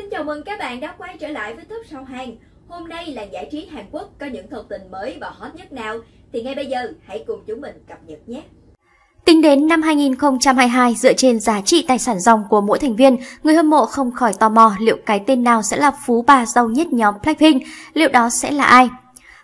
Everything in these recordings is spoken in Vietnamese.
Xin chào mừng các bạn đã quay trở lại với Top Sau Hàng Hôm nay là giải trí Hàn Quốc có những thông tin mới và hot nhất nào Thì ngay bây giờ hãy cùng chúng mình cập nhật nhé Tính đến năm 2022, dựa trên giá trị tài sản dòng của mỗi thành viên, người hâm mộ không khỏi tò mò liệu cái tên nào sẽ là phú bà giàu nhất nhóm Blackpink, liệu đó sẽ là ai?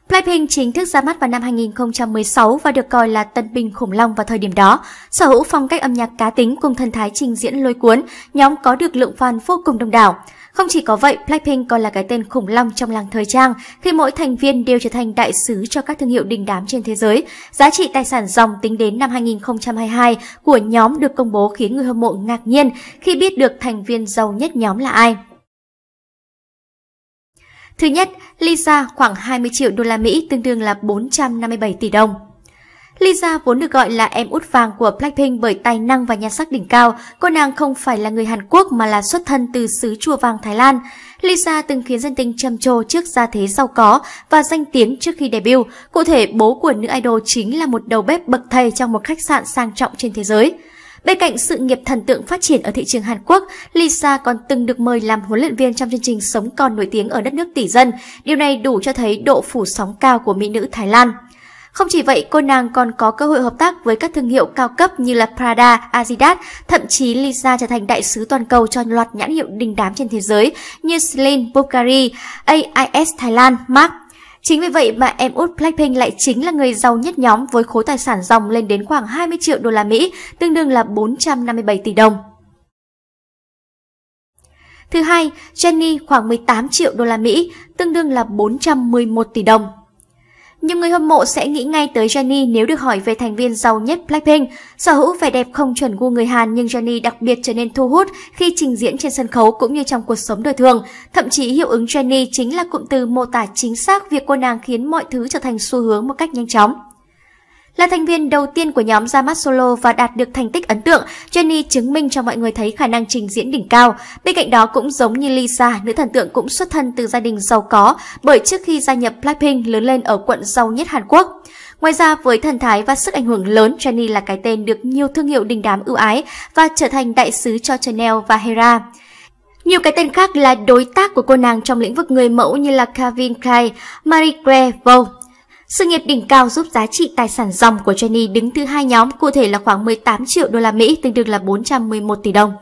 Blackpink chính thức ra mắt vào năm 2016 và được coi là tân binh khủng long vào thời điểm đó. Sở hữu phong cách âm nhạc cá tính cùng thần thái trình diễn lôi cuốn, nhóm có được lượng fan vô cùng đông đảo. Không chỉ có vậy, Blackpink còn là cái tên khủng long trong làng thời trang, khi mỗi thành viên đều trở thành đại sứ cho các thương hiệu đình đám trên thế giới. Giá trị tài sản dòng tính đến năm 2022 của nhóm được công bố khiến người hâm mộ ngạc nhiên khi biết được thành viên giàu nhất nhóm là ai. Thứ nhất, Lisa khoảng 20 triệu đô la Mỹ tương đương là 457 tỷ đồng. Lisa vốn được gọi là em út vàng của Blackpink bởi tài năng và nhan sắc đỉnh cao. Cô nàng không phải là người Hàn Quốc mà là xuất thân từ xứ chùa vàng Thái Lan. Lisa từng khiến dân tình trầm trồ trước gia thế giàu có và danh tiếng trước khi debut. Cụ thể, bố của nữ idol chính là một đầu bếp bậc thầy trong một khách sạn sang trọng trên thế giới. Bên cạnh sự nghiệp thần tượng phát triển ở thị trường Hàn Quốc, Lisa còn từng được mời làm huấn luyện viên trong chương trình Sống còn nổi tiếng ở đất nước tỷ dân. Điều này đủ cho thấy độ phủ sóng cao của mỹ nữ Thái Lan. Không chỉ vậy, cô nàng còn có cơ hội hợp tác với các thương hiệu cao cấp như là Prada, Adidas, thậm chí Lisa trở thành đại sứ toàn cầu cho loạt nhãn hiệu đình đám trên thế giới như Celine, Bulgari, AIS Thái Lan, Marc Chính vì vậy mà em út Blackpink lại chính là người giàu nhất nhóm với khối tài sản dòng lên đến khoảng 20 triệu đô la Mỹ, tương đương là 457 tỷ đồng. Thứ hai, Jennie khoảng 18 triệu đô la Mỹ, tương đương là 411 tỷ đồng. Nhiều người hâm mộ sẽ nghĩ ngay tới Jennie nếu được hỏi về thành viên giàu nhất Blackpink. Sở hữu vẻ đẹp không chuẩn gu người Hàn nhưng Jennie đặc biệt trở nên thu hút khi trình diễn trên sân khấu cũng như trong cuộc sống đời thường. Thậm chí hiệu ứng Jennie chính là cụm từ mô tả chính xác việc cô nàng khiến mọi thứ trở thành xu hướng một cách nhanh chóng. Là thành viên đầu tiên của nhóm ra mắt solo và đạt được thành tích ấn tượng, Jennie chứng minh cho mọi người thấy khả năng trình diễn đỉnh cao. Bên cạnh đó cũng giống như Lisa, nữ thần tượng cũng xuất thân từ gia đình giàu có bởi trước khi gia nhập Blackpink lớn lên ở quận giàu nhất Hàn Quốc. Ngoài ra, với thần thái và sức ảnh hưởng lớn, Jennie là cái tên được nhiều thương hiệu đình đám ưu ái và trở thành đại sứ cho Chanel và Hera. Nhiều cái tên khác là đối tác của cô nàng trong lĩnh vực người mẫu như là Calvin Klein, Marie Claire, Vogue. Sự nghiệp đỉnh cao giúp giá trị tài sản dòng của Jenny đứng thứ hai nhóm, cụ thể là khoảng 18 triệu đô la Mỹ, tương đương là 411 tỷ đồng.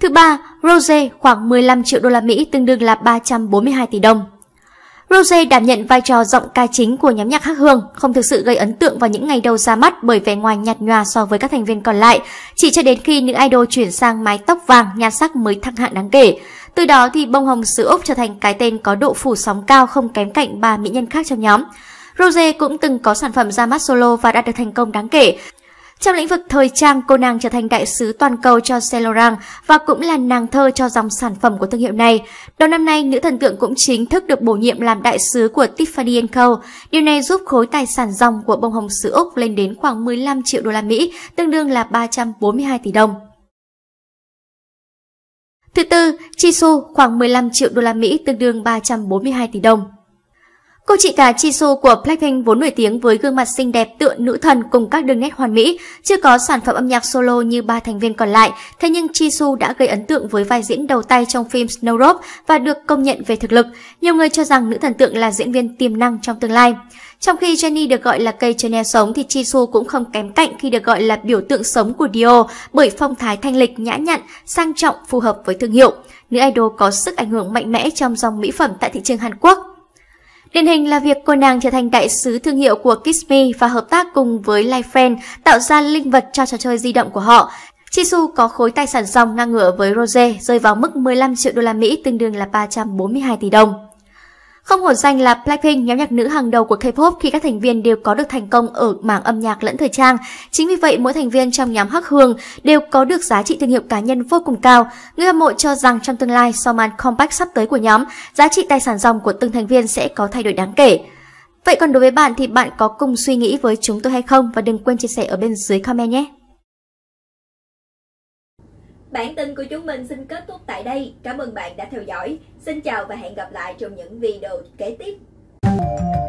Thứ ba, Rose khoảng 15 triệu đô la Mỹ tương đương là 342 tỷ đồng. Rose đảm nhận vai trò giọng ca chính của nhóm nhạc Hắc Hương, không thực sự gây ấn tượng vào những ngày đầu ra mắt bởi vẻ ngoài nhạt nhòa so với các thành viên còn lại, chỉ cho đến khi nữ idol chuyển sang mái tóc vàng nhan sắc mới thăng hạng đáng kể. Từ đó thì bông hồng xứ Úc trở thành cái tên có độ phủ sóng cao không kém cạnh ba mỹ nhân khác trong nhóm. Rose cũng từng có sản phẩm ra mắt solo và đã được thành công đáng kể. Trong lĩnh vực thời trang, cô nàng trở thành đại sứ toàn cầu cho Saint Laurent và cũng là nàng thơ cho dòng sản phẩm của thương hiệu này. Đầu năm nay, nữ thần tượng cũng chính thức được bổ nhiệm làm đại sứ của Tiffany Co. Điều này giúp khối tài sản dòng của bông hồng xứ Úc lên đến khoảng 15 triệu đô la Mỹ, tương đương là 342 tỷ đồng. Thứ tư, Chi Su khoảng 15 triệu đô la Mỹ tương đương 342 tỷ đồng. Cô chị cả Jisoo của Blackpink vốn nổi tiếng với gương mặt xinh đẹp tựa nữ thần cùng các đường nét hoàn mỹ, chưa có sản phẩm âm nhạc solo như ba thành viên còn lại, thế nhưng Jisoo đã gây ấn tượng với vai diễn đầu tay trong phim Snow Drop và được công nhận về thực lực. Nhiều người cho rằng nữ thần tượng là diễn viên tiềm năng trong tương lai. Trong khi Jennie được gọi là cây Chanel sống thì Jisoo cũng không kém cạnh khi được gọi là biểu tượng sống của Dior bởi phong thái thanh lịch, nhã nhặn, sang trọng phù hợp với thương hiệu. Nữ idol có sức ảnh hưởng mạnh mẽ trong dòng mỹ phẩm tại thị trường Hàn Quốc. Điển hình là việc cô nàng trở thành đại sứ thương hiệu của Kismi và hợp tác cùng với Lifefriend tạo ra linh vật cho trò chơi di động của họ. Chisu có khối tài sản dòng ngang ngửa với Rose rơi vào mức 15 triệu đô la Mỹ tương đương là 342 tỷ đồng. Không hổ danh là Blackpink, nhóm nhạc nữ hàng đầu của K-pop khi các thành viên đều có được thành công ở mảng âm nhạc lẫn thời trang. Chính vì vậy, mỗi thành viên trong nhóm Hắc Hương đều có được giá trị thương hiệu cá nhân vô cùng cao. Người hâm mộ cho rằng trong tương lai, sau màn comeback sắp tới của nhóm, giá trị tài sản dòng của từng thành viên sẽ có thay đổi đáng kể. Vậy còn đối với bạn thì bạn có cùng suy nghĩ với chúng tôi hay không? Và đừng quên chia sẻ ở bên dưới comment nhé! Bản tin của chúng mình xin kết thúc tại đây. Cảm ơn bạn đã theo dõi. Xin chào và hẹn gặp lại trong những video kế tiếp.